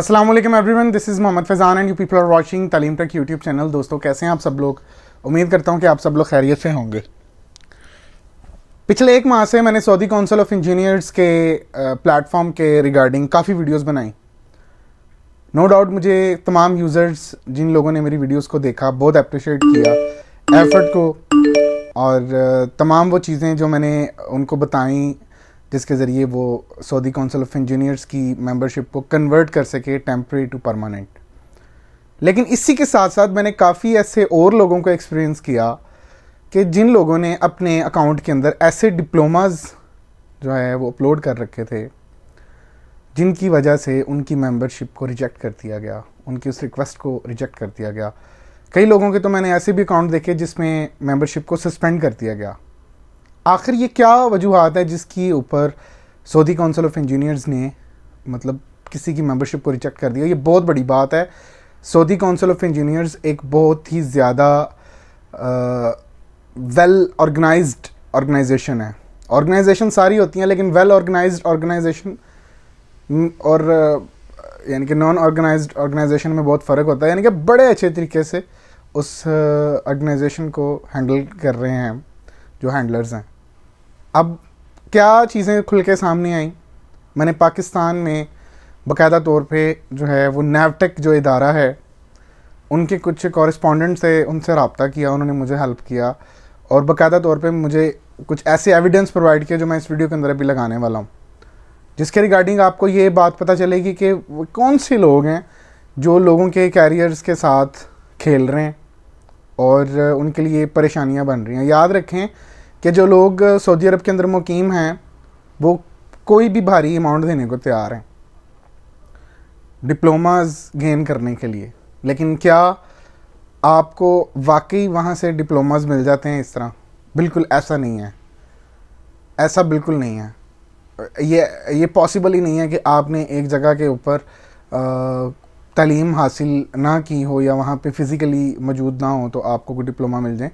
Aslam everyone this is Mohammad Faizan and you people are watching Taleem tech YouTube channel दोस्तों कैसे हैं आप सब लोग उम्मीद करता हूं कि आप सब लोग खैरियत से होंगे पिछले एक माह से मैंने सऊदी काउंसिल ऑफ इंजीनियर्स के प्लेटफॉर्म के रिगार्डिंग काफ़ी वीडियोस बनाई नो डाउट मुझे तमाम यूज़र्स जिन लोगों ने मेरी वीडियोज़ को देखा बहुत अप्रिशिएट किया एफर्ट को और तमाम वो चीज़ें जो मैंने उनको बताई जिसके ज़रिए वो सऊदी काउंसिल ऑफ इंजीनियर्स की मेंबरशिप को कन्वर्ट कर सके टेम्प्रेरी टू परमानेंट लेकिन इसी के साथ साथ मैंने काफ़ी ऐसे और लोगों को एक्सपीरियंस किया कि जिन लोगों ने अपने अकाउंट के अंदर ऐसे डिप्लोमाज जो है वो अपलोड कर रखे थे जिनकी वजह से उनकी मेंबरशिप को रिजेक्ट कर दिया गया उनकी उस रिक्वेस्ट को रिजेक्ट कर दिया गया कई लोगों के तो मैंने ऐसे भी अकाउंट देखे जिसमें मेंबरशिप को सस्पेंड कर दिया गया आखिर ये क्या वजूहत है जिसकी ऊपर सऊदी काउंसिल ऑफ इंजीनियर्स ने मतलब किसी की मेंबरशिप को रिजेक्ट कर दिया ये बहुत बड़ी बात है सऊदी काउंसिल ऑफ इंजीनियर्स एक बहुत ही ज़्यादा वेल ऑर्गेनाइज ऑर्गेनाइजेशन है ऑर्गेनाइजेशन सारी होती हैं लेकिन वेल ऑर्गेनाइज ऑर्गेनाइजेशन और यानी कि नॉन ऑर्गेनाइज ऑर्गेनाइजेशन में बहुत फ़र्क होता है यानी कि बड़े अच्छे तरीके से उस ऑर्गेनाइजेशन को हैंडल कर रहे हैं जो हैंडलर्स हैं अब क्या चीज़ें खुल के सामने आई मैंने पाकिस्तान में बाकायदा तौर पे जो है वो नैवटेक जो इदारा है उनके कुछ कॉरस्पॉन्डेंट से उनसे रबता किया उन्होंने मुझे हेल्प किया और बाकायदा तौर पे मुझे कुछ ऐसे एविडेंस प्रोवाइड किए जो मैं इस वीडियो के अंदर अभी लगाने वाला हूँ जिसके रिगार्डिंग आपको ये बात पता चलेगी कि कौन से लोग हैं जो लोगों के कैरियर्स के साथ खेल रहे हैं और उनके लिए परेशानियाँ बन रही हैं याद रखें कि जो लोग सऊदी अरब के अंदर मुकीम हैं वो कोई भी भारी अमाउंट देने को तैयार हैं डिप्लोमाज गेन करने के लिए लेकिन क्या आपको वाकई वहाँ से डिप्लोमाज मिल जाते हैं इस तरह बिल्कुल ऐसा नहीं है ऐसा बिल्कुल नहीं है ये ये पॉसिबल ही नहीं है कि आपने एक जगह के ऊपर तलीम हासिल ना की हो या वहाँ पे फ़िज़िकली मौजूद ना हो तो आपको कोई डिप्लोमा मिल जाए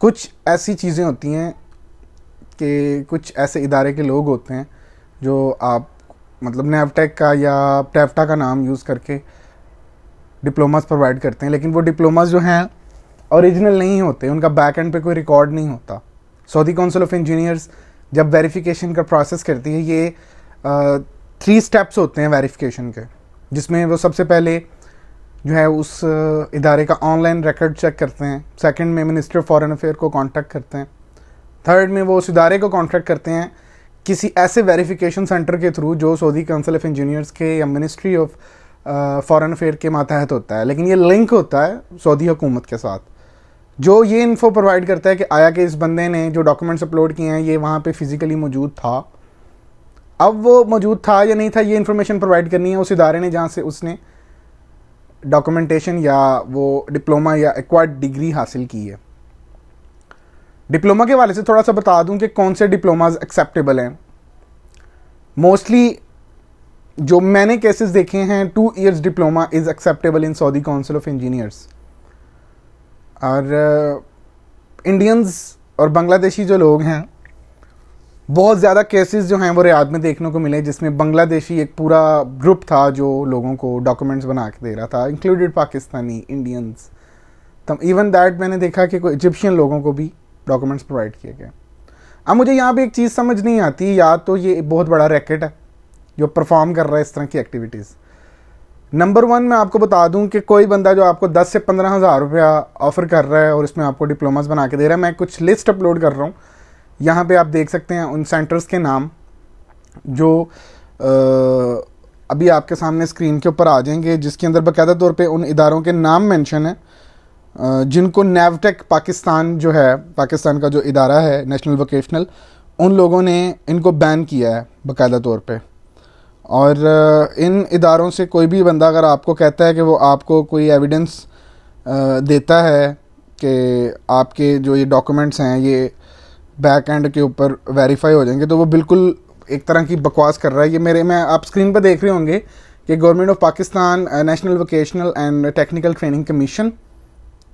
कुछ ऐसी चीज़ें होती हैं कि कुछ ऐसे इदारे के लोग होते हैं जो आप मतलब नेवटेक का या प्रेफ्टा का नाम यूज़ करके डिप्लोमास प्रोवाइड करते हैं लेकिन वो डिप्लोमास जो हैं ओरिजिनल नहीं होते उनका बैक एंड पे कोई रिकॉर्ड नहीं होता सऊदी काउंसिल ऑफ इंजीनियर्स जब वेरिफिकेशन का प्रोसेस करती है ये थ्री स्टेप्स होते हैं वेरिफिकेशन के जिसमें वो सबसे पहले जो है उस इदारे का ऑनलाइन रिकॉर्ड चेक करते हैं सेकंड में मिनिस्ट्री ऑफ फॉरेन अफेयर को कांटेक्ट करते हैं थर्ड में वो उस इदारे को कॉन्ट्रैक्ट करते हैं किसी ऐसे वेरिफिकेशन सेंटर के थ्रू जो सऊदी काउंसिल ऑफ इंजीनियर्स के या मिनिस्ट्री ऑफ फॉरेन अफेयर के मातहत होता है लेकिन ये लिंक होता है सऊदी हुकूमत के साथ जो ये इन्फो प्रोवाइड करता है कि आया के इस बंदे ने जो डॉक्यूमेंट्स अपलोड किए हैं ये वहाँ पे फिज़िकली मौजूद था अब वो मौजूद था या नहीं था ये इन्फॉर्मेशन प्रोवाइड करनी है उस इदारे ने जहाँ से उसने डॉक्यूमेंटेशन या वो डिप्लोमा या एक्वायर्ड डिग्री हासिल की है डिप्लोमा के वाले से थोड़ा सा बता दूं कि कौन से डिप्लोमाज एक्सेप्टेबल हैं मोस्टली जो मैंने केसेस देखे हैं two years diploma is acceptable in Saudi council of engineers और इंडियंस uh, और बांग्लादेशी जो लोग हैं बहुत ज़्यादा केसेस जो हैं वो रियाद में देखने को मिले जिसमें बांग्लादेशी एक पूरा ग्रुप था जो लोगों को डॉक्यूमेंट्स बना के दे रहा था इंक्लूडेड पाकिस्तानी इंडियंस तब इवन दैट मैंने देखा कि कोई इजिप्शियन लोगों को भी डॉक्यूमेंट्स प्रोवाइड किए गए अब मुझे यहाँ पे एक चीज़ समझ नहीं आती या तो ये बहुत बड़ा रैकेट है जो परफॉर्म कर रहा है इस तरह की एक्टिविटीज़ नंबर वन मैं आपको बता दूं कि कोई बंदा जो आपको 10 से पंद्रह हज़ार रुपया ऑफ़र कर रहा है और इसमें आपको डिप्लोमास बना के दे रहा है मैं कुछ लिस्ट अपलोड कर रहा हूँ यहाँ पे आप देख सकते हैं उन सेंटर्स के नाम जो आ, अभी आपके सामने स्क्रीन के ऊपर आ जाएंगे जिसके अंदर बाकायदा तौर पर उन इदारों के नाम मैंशन है जिनको नेवटेक पाकिस्तान जो है पाकिस्तान का जो इदारा है नेशनल वोकेशनल उन लोगों ने इनको बैन किया है बाकायदा तौर पे और इन इदारों से कोई भी बंदा अगर आपको कहता है कि वो आपको कोई एविडेंस देता है कि आपके जो ये डॉक्यूमेंट्स हैं ये बैक एंड के ऊपर वेरीफाई हो जाएंगे तो वो बिल्कुल एक तरह की बकवास कर रहा है ये मेरे मैं आप स्क्रीन पर देख रहे होंगे कि government of Pakistan national vocational and technical training commission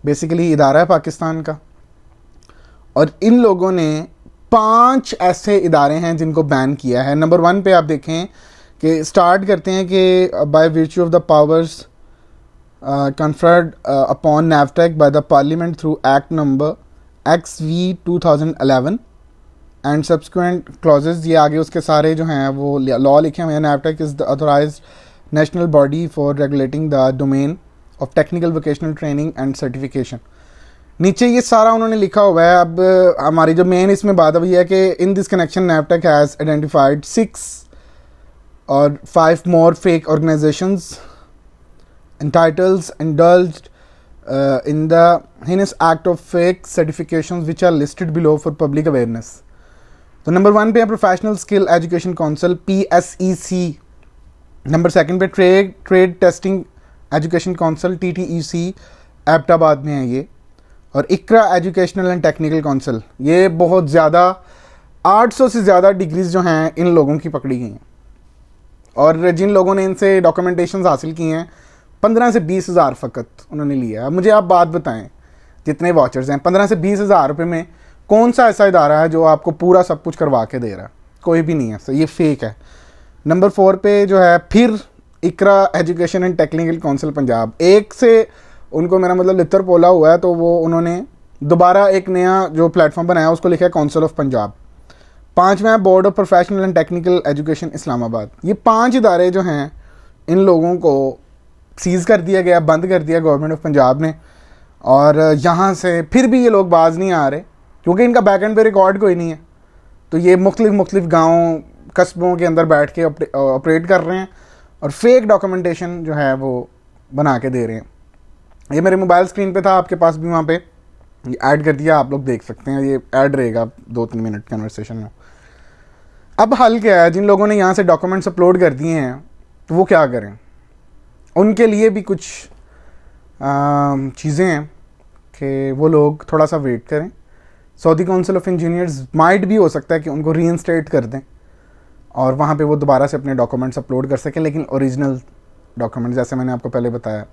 basically इदारा है पाकिस्तान का और इन लोगों ने पांच ऐसे इदारे हैं जिनको बैन किया है नंबर वन पे आप देखें कि स्टार्ट करते हैं कि by virtue of the powers conferred upon NAVTTC by the parliament through act number X V two thousand eleven and subsequent clauses ये आगे उसके सारे जो हैं वो लॉ लिखे हुए हैं NAVTTC is the authorised national body for regulating the domain of technical vocational training and certification नीचे ये सारा उन्होंने लिखा हुआ है अब हमारी जो मेन इसमें बात अभी है कि in this connection NAVTTC has identified six और five more fake organisations entitles indulged uh, in the heinous act of fake certifications which are listed below for public awareness. तो नंबर वन पे है professional skill education council P S E C number second पे trade trade testing education council T T E e C Abbottabad में है ये और Iqra educational and technical council ये बहुत ज़्यादा 800 से ज़्यादा डिग्रीज जो हैं इन लोगों की पकड़ी गई हैं और जिन लोगों ने इनसे डॉक्यूमेंटेशन हासिल की हैं पंद्रह से बीस हज़ार फ़कत उन्होंने लिया है मुझे आप बात बताएं जितने वाचर्स हैं पंद्रह से बीस हज़ार रुपये में कौन सा ऐसा इदारा है जो आपको पूरा सब कुछ करवा के दे रहा है कोई भी नहीं है सर ये फेक है नंबर फोर पे जो है फिर Iqra education and technical council Punjab एक से उनको मेरा मतलब लितर पोला हुआ है तो वो उन्होंने दोबारा एक नया जो प्लेटफॉर्म बनाया उसको लिखा है काउंसिल ऑफ पंजाब पाँचवा है board of professional and technical education Islamabad ये पाँच इदारे जो हैं इन लोगों को सीज़ कर दिया गया बंद कर दिया गवर्नमेंट ऑफ पंजाब ने और यहाँ से फिर भी ये लोग बाज नहीं आ रहे क्योंकि इनका बैक एंड पे रिकॉर्ड कोई नहीं है तो ये मुख्तलिफ मुख्तलिफ गाँव कस्बों के अंदर बैठ के ऑपरेट कर रहे हैं और फेक डॉक्यूमेंटेशन जो है वो बना के दे रहे हैं ये मेरे मोबाइल स्क्रीन पे था आपके पास भी वहाँ पे ये ऐड कर दिया आप लोग देख सकते हैं ये ऐड रहेगा दो तीन मिनट कन्वर्सेशन में अब हल क्या है जिन लोगों ने यहाँ से डॉक्यूमेंट्स अपलोड कर दिए हैं तो वो क्या करें उनके लिए भी कुछ चीज़ें हैं कि वो लोग थोड़ा सा वेट करें Saudi council of engineers might भी हो सकता है कि उनको री कर दें और वहाँ पे वो दोबारा से अपने डॉक्यूमेंट्स अपलोड कर सकें लेकिन ओरिजिनल डॉक्यूमेंट जैसे मैंने आपको पहले बताया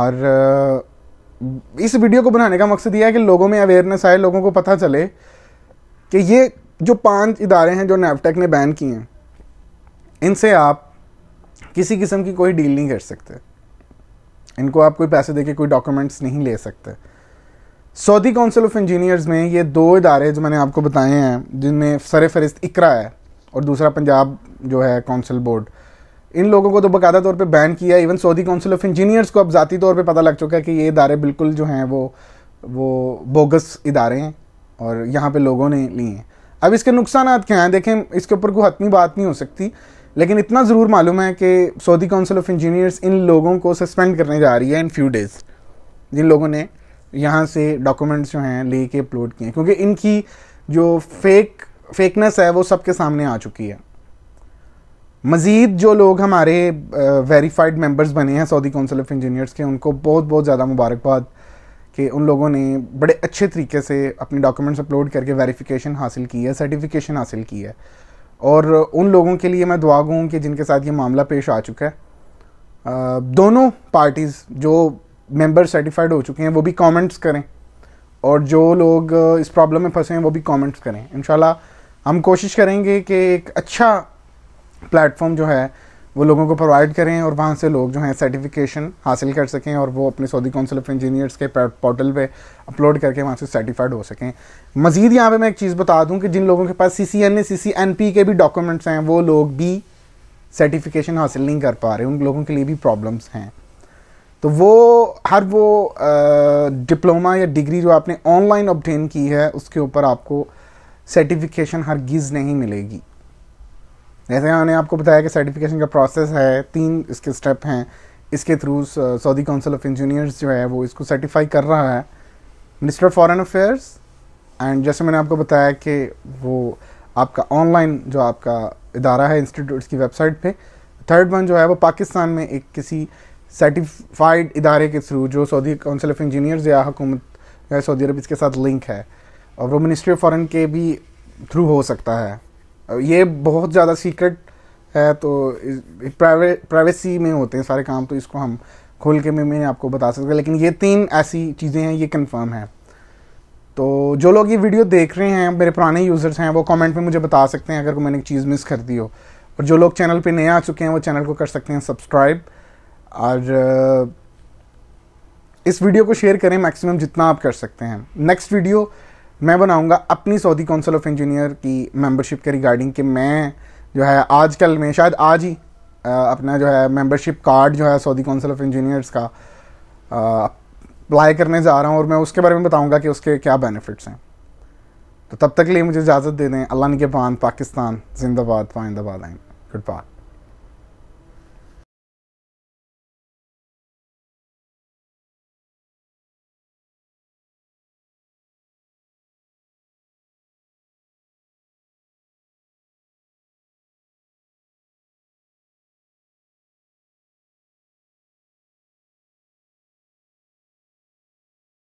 और इस वीडियो को बनाने का मकसद यह है कि लोगों में अवेयरनेस आए लोगों को पता चले कि ये जो पांच इदारे हैं जो नैपटेक ने बैन किए हैं इनसे आप किसी किस्म की कोई डील नहीं कर सकते इनको आप कोई पैसे देके कोई डॉक्यूमेंट्स नहीं ले सकते सऊदी काउंसिल ऑफ इंजीनियर्स में ये दो इदारे जो मैंने आपको बताए हैं जिनमें सर फहरिस्त इकरा है और दूसरा पंजाब जो है कौंसिल बोर्ड इन लोगों को तो बाकायदा तौर पर बैन किया even Saudi council of engineers को अब ज़ाती तौर पर पता लग चुका है कि ये इदारे बिल्कुल जो हैं वो वो बोगस इदारे हैं और यहाँ पर लोगों ने लिए हैं अब इसके नुकसान क्या हैं देखें इसके ऊपर कोई हतमी बात नहीं हो सकती लेकिन इतना ज़रूर मालूम है कि सऊदी काउंसिल ऑफ इंजीनियर्स इन लोगों को सस्पेंड करने जा रही है इन फ्यू डेज़ जिन लोगों ने यहाँ से डॉक्यूमेंट्स जो हैं ले के अपलोड किए क्योंकि इनकी जो फेक फेकनेस है वो सबके सामने आ चुकी है मज़ीद जो लोग हमारे वेरीफाइड मेंबर्स बने हैं सऊदी काउंसिल ऑफ इंजीनियर्स के उनको बहुत बहुत ज़्यादा मुबारकबाद कि उन लोगों ने बड़े अच्छे तरीके से अपने डॉक्यूमेंट्स अपलोड करके वेरिफिकेशन हासिल की है सर्टिफिकेशन हासिल की है और उन लोगों के लिए मैं दुआ हूँ कि जिनके साथ ये मामला पेश आ चुका है दोनों पार्टीज़ जो मेंबर सर्टिफाइड हो चुके हैं वो भी कमेंट्स करें और जो लोग इस प्रॉब्लम में फंसे हैं वो भी कमेंट्स करें इंशाल्लाह हम कोशिश करेंगे कि एक अच्छा प्लेटफॉर्म जो है वो लोगों को प्रोवाइड करें और वहाँ से लोग जो हैं सर्टिफिकेशन हासिल कर सकें और वो अपने सऊदी काउंसिल ऑफ इंजीनियर्स के पोर्टल पे अपलोड करके वहाँ से सर्टिफाइड हो सकें मज़ीद यहाँ पे मैं एक चीज़ बता दूँ कि जिन लोगों के पास C C N A C C N P के भी डॉक्यूमेंट्स हैं वो लोग भी सर्टिफिकेशन हासिल नहीं कर पा रहे उन लोगों के लिए भी प्रॉब्लम्स हैं तो वो हर वो डिप्लोमा या डिग्री जो आपने ऑनलाइन ऑबटेन की है उसके ऊपर आपको सर्टिफिकेशन गीज नहीं मिलेगी जैसे मैंने आपको बताया कि सर्टिफिकेशन का प्रोसेस है तीन इसके स्टेप हैं इसके through Saudi council of engineers जो है वो इसको सर्टिफाई कर रहा है मिनिस्टर फॉरेन अफेयर्स एंड जैसे मैंने आपको बताया कि वो आपका ऑनलाइन जो आपका इदारा है इंस्टीट्यूट की वेबसाइट पे थर्ड वन जो है वो पाकिस्तान में एक किसी सर्टिफाइड इदारे के थ्रू जो सऊदी काउंसिल ऑफ इंजीनियर्स या हुकूमत सऊदी अरब इसके साथ लिंक है और वो मिनिस्ट्री ऑफ फॉरेन के भी थ्रू हो सकता है ये बहुत ज़्यादा सीक्रेट है तो प्राइवे प्राइवेसी में होते हैं सारे काम तो इसको हम खोल के मैं मैंने आपको बता सकता लेकिन ये तीन ऐसी चीज़ें हैं ये कंफर्म है तो जो लोग ये वीडियो देख रहे हैं मेरे पुराने यूज़र्स हैं वो कमेंट में मुझे बता सकते हैं अगर मैंने एक चीज़ मिस कर दी हो और जो लोग चैनल पे नए आ चुके हैं वो चैनल को कर सकते हैं सब्सक्राइब और इस वीडियो को शेयर करें मैक्सिमम जितना आप कर सकते हैं नेक्स्ट वीडियो मैं बनाऊंगा अपनी सऊदी काउंसिल ऑफ इंजीनियर की मेंबरशिप के रिगार्डिंग कि मैं जो है आजकल में शायद आज ही अपना जो है मेंबरशिप कार्ड जो है सऊदी काउंसिल ऑफ इंजीनियर्स का अप्लाई करने जा रहा हूँ और मैं उसके बारे में बताऊँगा कि उसके क्या बेनिफिट्स हैं तो तब तक लिए मुझे इजाज़त दे दें अल्लाह के पान पाकिस्तान जिंदाबाद पाइंदाबाद आइन गुड बाय